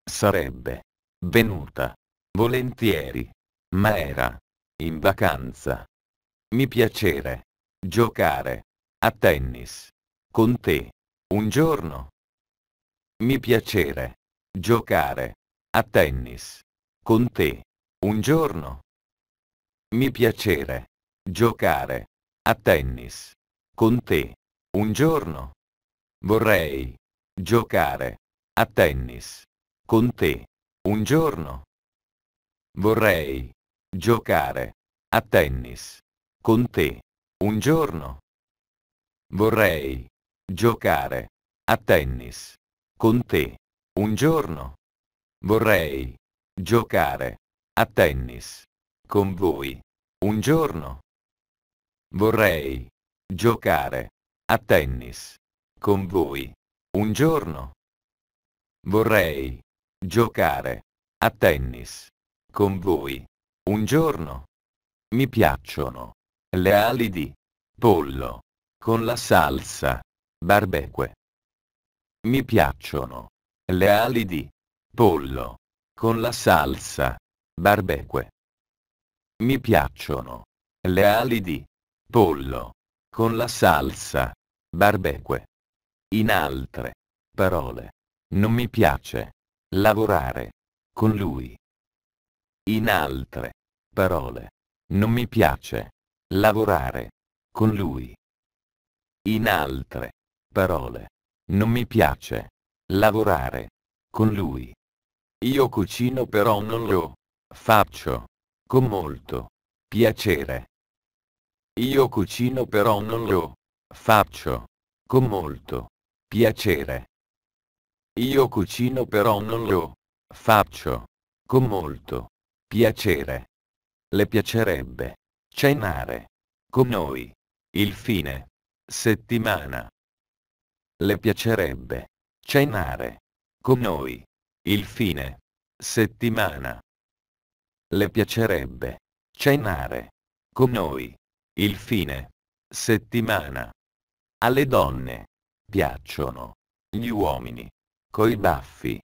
Sarebbe. Venuta. Volentieri. Ma era in vacanza. Mi piacere giocare a tennis con te un giorno. Mi piacere giocare a tennis con te un giorno. Mi piacere giocare a tennis con te un giorno. Vorrei giocare a tennis con te un giorno. Vorrei Giocare. A tennis. Con te. Un giorno. Vorrei. Giocare. A tennis. Con te. Un giorno. Vorrei. Giocare. A tennis. Con voi. Un giorno. Vorrei. Giocare. A tennis. Con voi. Un giorno. Vorrei. Giocare. A tennis. Con voi. Un giorno. Mi piacciono. Le ali di pollo. Con la salsa. Barbecue. Mi piacciono. Le ali di pollo. Con la salsa. Barbecue. Mi piacciono. Le ali di pollo. Con la salsa. Barbecue. In altre parole. Non mi piace lavorare con lui. In altre parole. Non mi piace lavorare con lui. In altre parole, non mi piace lavorare con lui. Io cucino però non lo faccio con molto piacere. Io cucino però non lo faccio con molto piacere. Io cucino però non lo faccio con molto piacere. Le piacerebbe cenare con noi il fine settimana. Le piacerebbe cenare con noi il fine settimana. Le piacerebbe cenare con noi il fine settimana. Alle donne piacciono gli uomini coi baffi.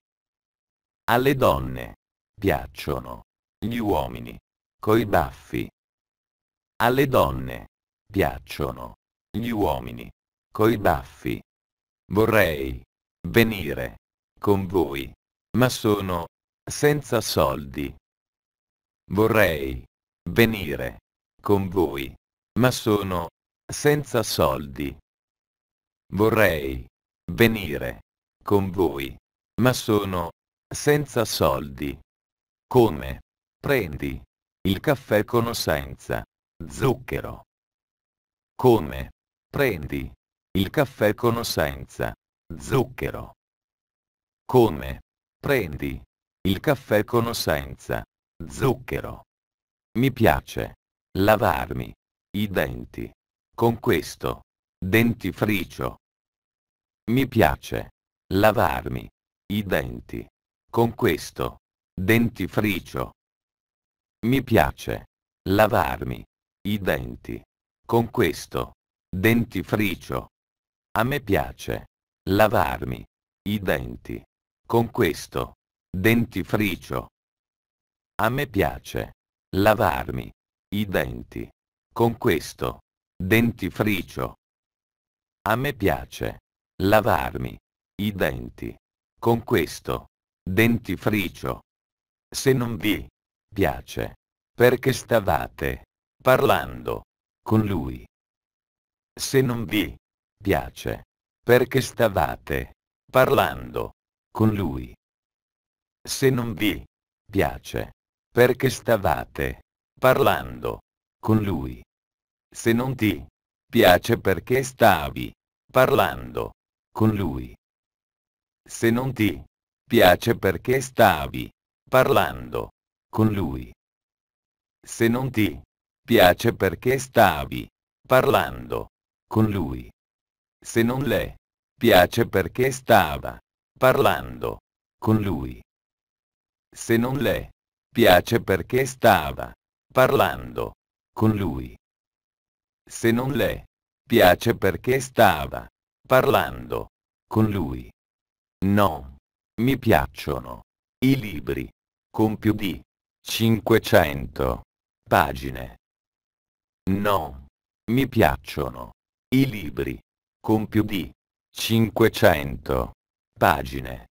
Alle donne piacciono gli uomini coi baffi. Alle donne piacciono gli uomini coi baffi. Vorrei venire con voi, ma sono senza soldi. Vorrei venire con voi, ma sono senza soldi. Vorrei venire con voi, ma sono senza soldi. Come? Prendi il caffè con senza zucchero. Come? Prendi il caffè con senza zucchero. Come? Prendi il caffè con senza zucchero. Mi piace lavarmi i denti con questo dentifricio. Mi piace lavarmi i denti con questo dentifricio. Mi piace. Lavarmi. I denti. Con questo. Dentifricio. A me piace. Lavarmi. I denti. Con questo. Dentifricio. A me piace. Lavarmi. I denti. Con questo. Dentifricio. A me piace. Lavarmi. I denti. Con questo. Dentifricio. Se non vi Piace. Perché stavate parlando con lui. Se non vi piace. Perché stavate parlando con lui. Se non vi piace. Perché stavate parlando con lui. Se non ti piace perché stavi parlando con lui. Se non ti piace perché stavi parlando con lui. Se non ti piace perché stavi parlando con lui. Se non le piace perché stava parlando con lui. Se non le piace perché stava parlando con lui. Se non le piace perché stava parlando con lui. No. Mi piacciono i libri con più di 500 pagine. No. Mi piacciono. I libri. Con più di 500 pagine.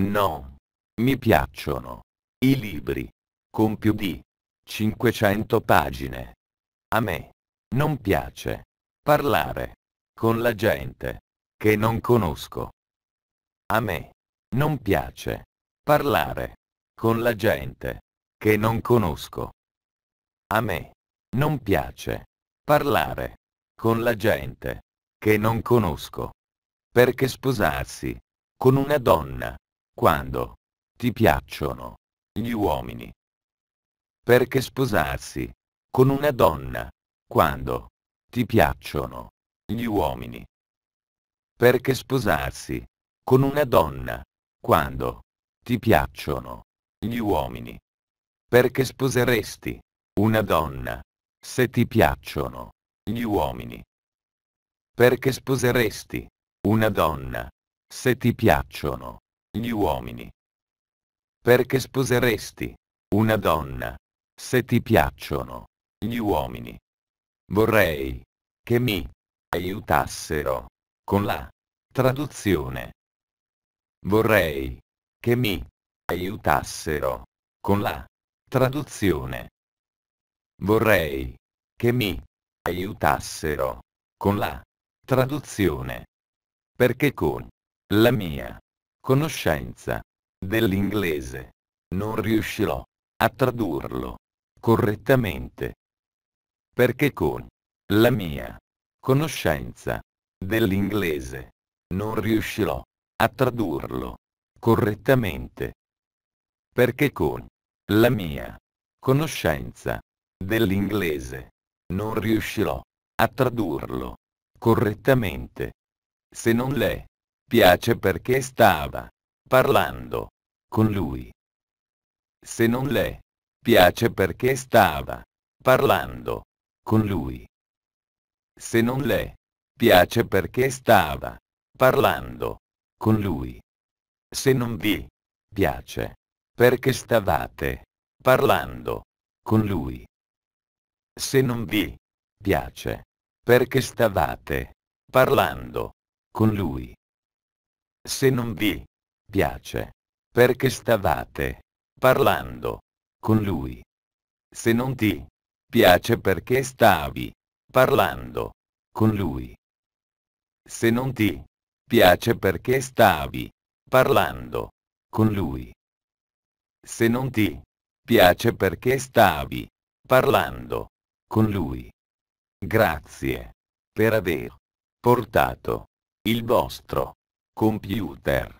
No. Mi piacciono. I libri. Con più di 500 pagine. A me. Non piace. Parlare. Con la gente. Che non conosco. A me. Non piace. Parlare con la gente. Che non conosco. A me. Non piace. Parlare. Con la gente. Che non conosco. Perché sposarsi. Con una donna. Quando. Ti piacciono. Gli uomini. Perché sposarsi. Con una donna. Quando. Ti piacciono. Gli uomini. Perché sposarsi. Con una donna. Quando. Ti piacciono gli uomini. Perché sposeresti una donna se ti piacciono gli uomini? Perché sposeresti una donna se ti piacciono gli uomini? Perché sposeresti una donna se ti piacciono gli uomini? Vorrei che mi aiutassero con la traduzione. Vorrei che mi aiutassero con la traduzione. Vorrei che mi aiutassero con la traduzione. Perché con la mia conoscenza dell'inglese non riuscirò a tradurlo correttamente. Perché con la mia conoscenza dell'inglese non riuscirò a tradurlo correttamente. Perché con la mia conoscenza dell'inglese non riuscirò a tradurlo correttamente. Se non le piace perché stava parlando con lui. Se non le piace perché stava parlando con lui. Se non le piace perché stava parlando con lui. Se non vi piace perché stavate parlando con lui. Se non vi piace, perché stavate parlando con lui. Se non vi piace, perché stavate parlando con lui. Se non ti piace perché stavi parlando con lui. Se non ti piace perché stavi parlando con lui. Se non ti piace perché stavi parlando con lui. Grazie per aver portato il vostro computer.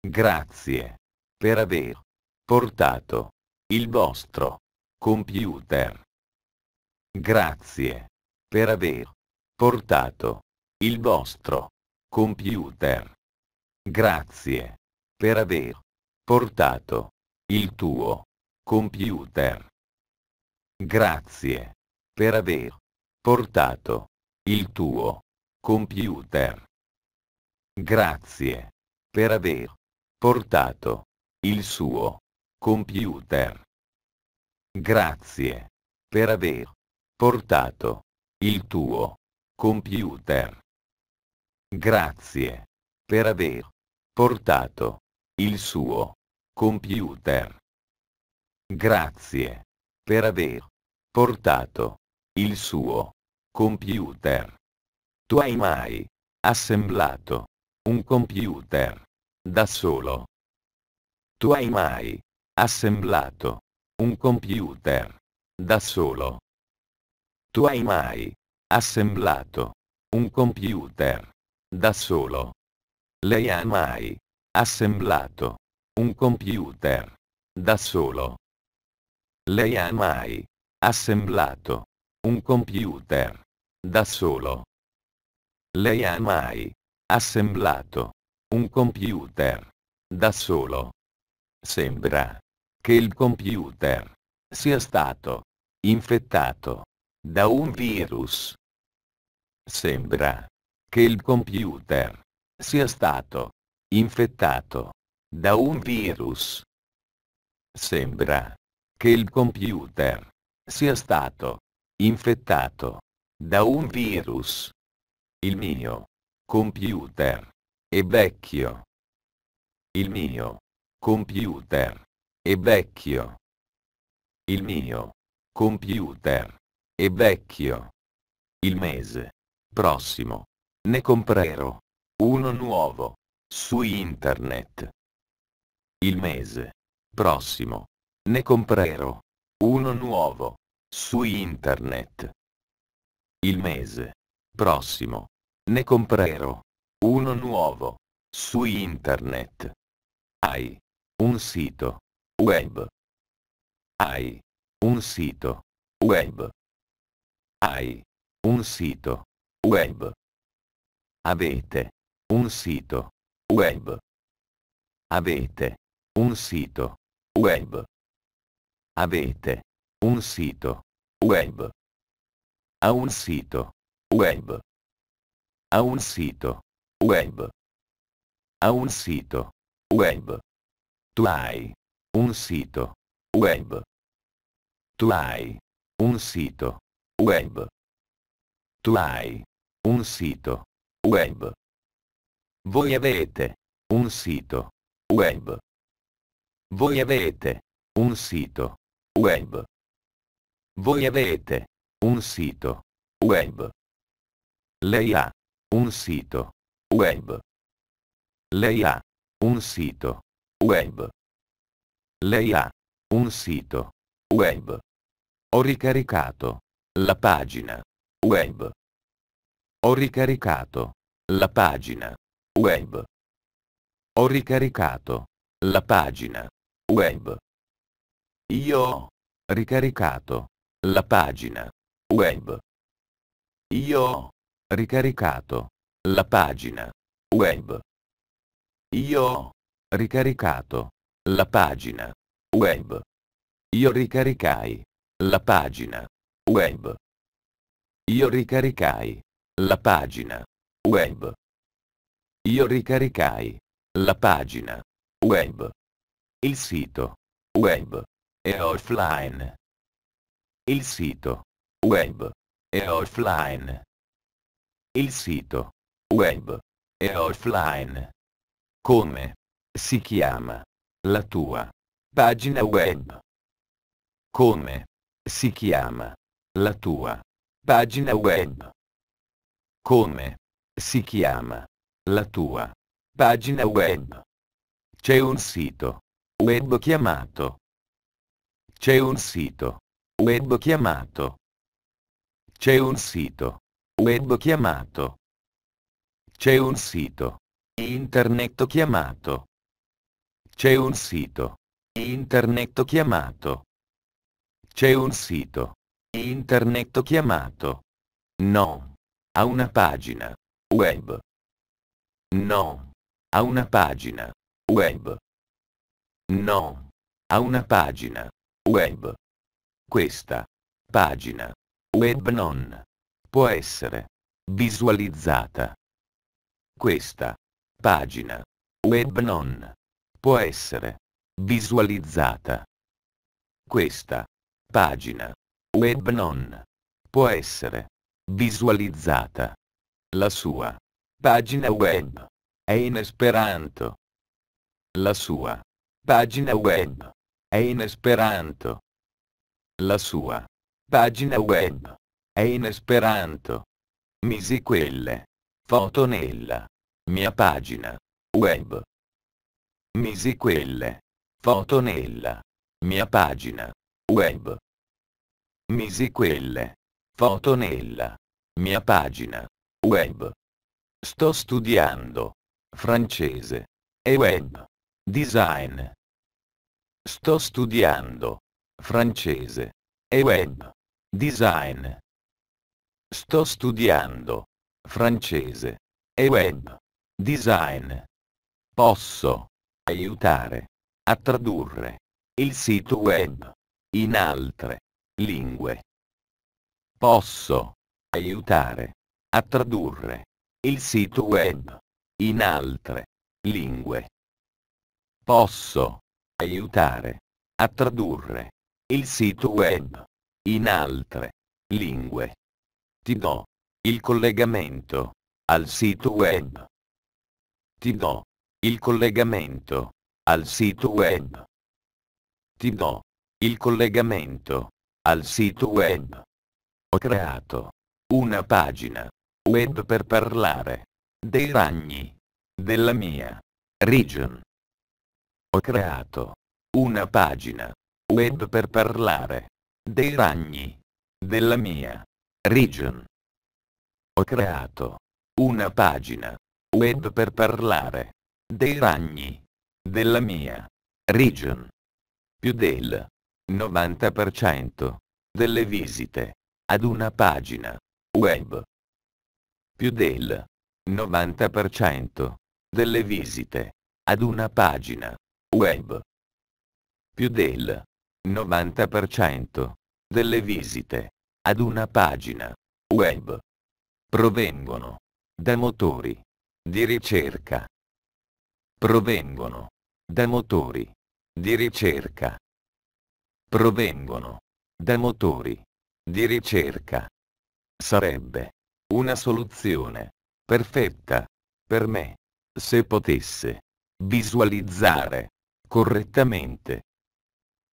Grazie per aver portato il vostro computer. Grazie per aver portato il vostro computer. Grazie per aver portato. Il tuo computer. Grazie per aver portato il tuo computer. Grazie per aver portato il suo computer. Grazie per aver portato il tuo computer. Grazie per aver portato il suo computer computer. Grazie per aver portato il suo computer. Tu hai mai assemblato un computer da solo? Tu hai mai assemblato un computer da solo? Tu hai mai assemblato un computer da solo? Lei ha mai assemblato un computer. Da solo. Lei ha mai assemblato un computer. Da solo. Lei ha mai assemblato un computer. Da solo. Sembra che il computer sia stato infettato da un virus. Sembra che il computer sia stato infettato da un virus. Sembra che il computer sia stato infettato da un virus. Il mio computer è vecchio. Il mio computer è vecchio. Il mio computer è vecchio. Il mese prossimo ne comprerò uno nuovo su internet. Il mese prossimo ne comprerò uno nuovo su internet. Il mese prossimo ne comprerò uno nuovo su internet. Hai un sito web. Hai un sito web. Hai un sito web. Avete un sito web. Avete un sito. Web. Avete. Un sito. Web. A un sito. Web. A un sito. Web. A un sito. Web. Tu hai. Un sito. Web. Tu hai. Un sito. Web. Tu hai. Un sito. Web. Voi avete. Un sito. Web. Voi avete un sito web. Voi avete un sito web. Lei ha un sito web. Lei ha un sito web. Lei ha un sito web. Ho ricaricato la pagina web. Ho ricaricato la pagina web. Ho ricaricato la pagina web. Io ho ricaricato la pagina web. Io ho ricaricato la pagina web. Io ho ricaricato la pagina web. Io ricaricai la pagina web. Io ricaricai la pagina web. Io ricaricai la pagina web. Il sito web è offline. Il sito web è offline. Il sito web è offline. Come si chiama la tua pagina web? Come si chiama la tua pagina web? Come si chiama la tua pagina web? C'è un sito Web chiamato. C'è un sito. Web chiamato. C'è un sito. Web chiamato. C'è un sito. Internet chiamato. C'è un sito. Internet chiamato. C'è un sito. Internet chiamato. No. A una pagina. Web. No. A una pagina. Web. No. Ha una pagina web. Questa pagina web non può essere visualizzata. Questa pagina web non può essere visualizzata. Questa pagina web non può essere visualizzata. La sua pagina web è in esperanto. La sua Pagina web. È in esperanto. La sua pagina web è in esperanto. Misi quelle foto nella mia pagina web. Misi quelle foto nella mia pagina web. Misi quelle foto nella mia pagina web. Sto studiando francese e web design. Sto studiando. Francese. E web. Design. Sto studiando. Francese. E web. Design. Posso aiutare a tradurre il sito web in altre lingue. Posso aiutare a tradurre il sito web in altre lingue. Posso aiutare a tradurre il sito web in altre lingue. Ti do il collegamento al sito web. Ti do il collegamento al sito web. Ti do il collegamento al sito web. Ho creato una pagina web per parlare dei ragni della mia region. Ho creato una pagina web per parlare dei ragni della mia region. Ho creato una pagina web per parlare dei ragni della mia region. Più del 90% delle visite ad una pagina web. Più del 90% delle visite ad una pagina web. Più del 90% delle visite ad una pagina web provengono da motori di ricerca. Provengono da motori di ricerca. Provengono da motori di ricerca. Sarebbe una soluzione perfetta per me se potesse visualizzare correttamente.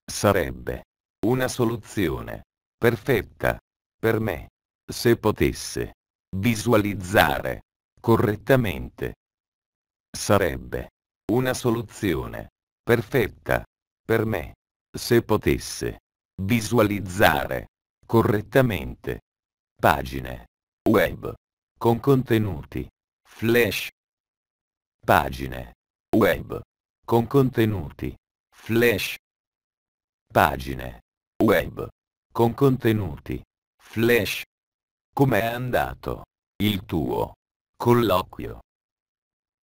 Sarebbe una soluzione perfetta per me se potesse visualizzare correttamente. Sarebbe una soluzione perfetta per me se potesse visualizzare correttamente pagine web con contenuti flash pagine web con contenuti. Flash. Pagine. Web. Con contenuti. Flash. Com'è andato? Il tuo. Colloquio.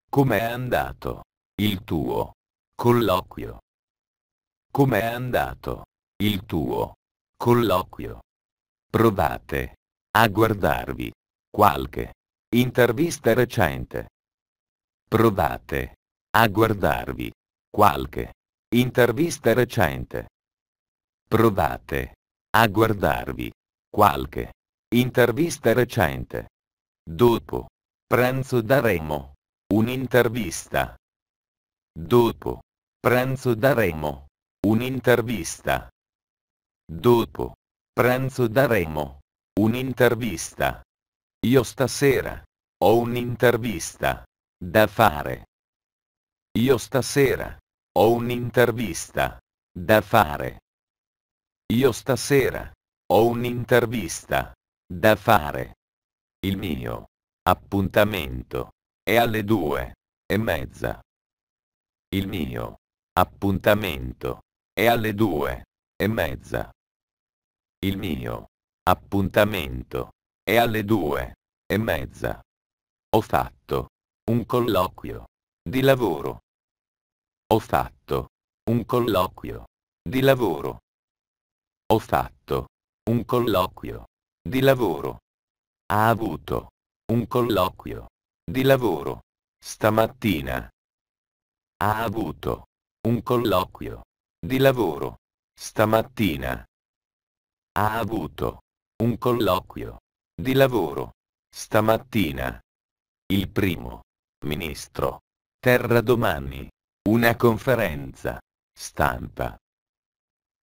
Com'è andato? Il tuo. Colloquio. Com'è andato? Il tuo. Colloquio. Provate. A guardarvi. Qualche. Intervista recente. Provate. A guardarvi. Qualche intervista recente. Provate a guardarvi qualche intervista recente. Dopo pranzo daremo un'intervista. Dopo pranzo daremo un'intervista. Dopo pranzo daremo un'intervista. Io stasera ho un'intervista da fare. Io stasera ho un'intervista da fare. Io stasera ho un'intervista da fare. Il mio appuntamento è alle due e mezza. Il mio appuntamento è alle due e mezza. Il mio appuntamento è alle due e mezza. Ho fatto un colloquio di lavoro. Ho fatto un colloquio. Di lavoro. Ho fatto un colloquio. Di lavoro. Ha avuto un colloquio. Di lavoro. Stamattina. Ha avuto un colloquio. Di lavoro. Stamattina. Ha avuto un colloquio. Di lavoro. Stamattina. Il primo ministro Terra domani. Una conferenza. Stampa.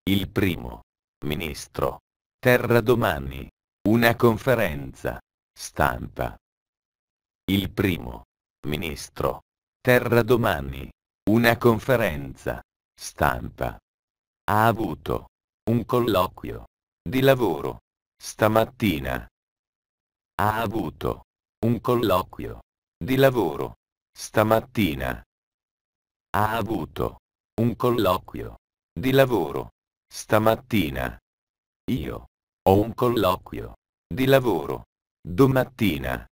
Il primo. Ministro. Terra domani. Una conferenza. Stampa. Il primo. Ministro. Terra domani. Una conferenza. Stampa. Ha avuto. Un colloquio. Di lavoro. Stamattina. Ha avuto. Un colloquio. Di lavoro. Stamattina. Ha avuto un colloquio di lavoro. Stamattina. Io ho un colloquio di lavoro. Domattina.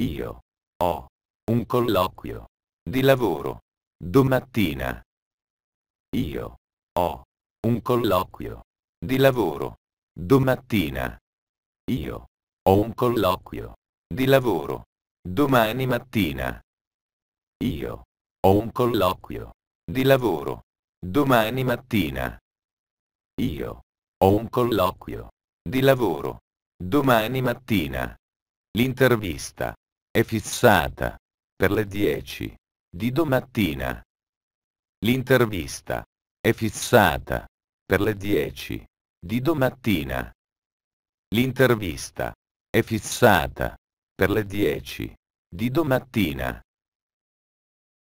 Io ho un colloquio di lavoro. Domattina. Io ho un colloquio di lavoro. Domattina. Io ho un colloquio di lavoro. Domani mattina. Io. Ho un colloquio. Di lavoro. Domani mattina. Io. Ho un colloquio. Di lavoro. Domani mattina. L'intervista. È fissata. Per le 10. Di domattina. L'intervista. È fissata. Per le 10. Di domattina. L'intervista. È fissata. Per le 10. Di domattina.